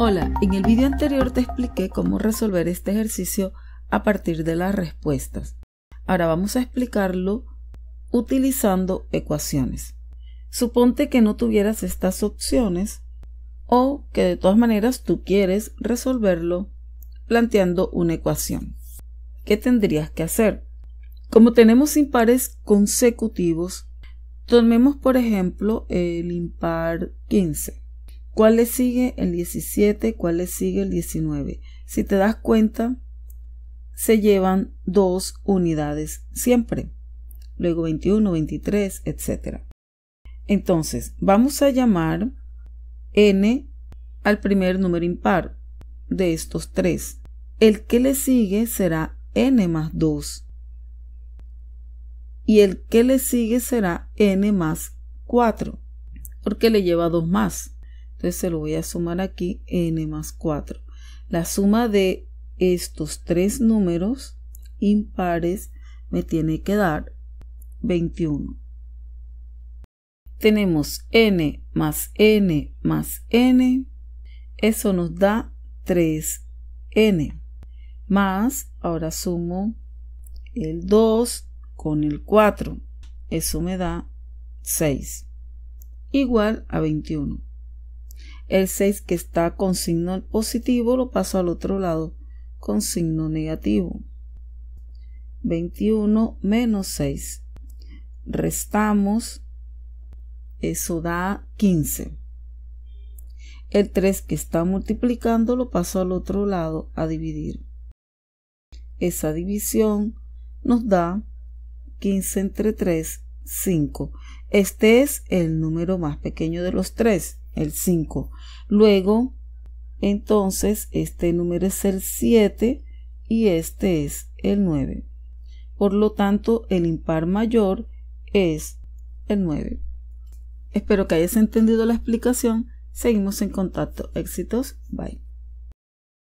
Hola, en el vídeo anterior te expliqué cómo resolver este ejercicio a partir de las respuestas. Ahora vamos a explicarlo utilizando ecuaciones. Suponte que no tuvieras estas opciones o que de todas maneras tú quieres resolverlo planteando una ecuación. ¿Qué tendrías que hacer? Como tenemos impares consecutivos, tomemos por ejemplo el impar 15. ¿Cuál le sigue? El 17, ¿cuál le sigue? El 19. Si te das cuenta, se llevan dos unidades siempre. Luego 21, 23, etc. Entonces, vamos a llamar n al primer número impar de estos tres. El que le sigue será n más 2. Y el que le sigue será n más 4, porque le lleva dos más. Entonces se lo voy a sumar aquí, n más 4. La suma de estos tres números impares me tiene que dar 21. Tenemos n más n más n. Eso nos da 3n. Más, ahora sumo el 2 con el 4. Eso me da 6. Igual a 21. El 6 que está con signo positivo lo paso al otro lado con signo negativo. 21 menos 6. Restamos. Eso da 15. El 3 que está multiplicando lo paso al otro lado a dividir. Esa división nos da 15 entre 3, 5. Este es el número más pequeño de los 3 el 5. Luego, entonces, este número es el 7 y este es el 9. Por lo tanto, el impar mayor es el 9. Espero que hayas entendido la explicación. Seguimos en contacto. Éxitos. Bye.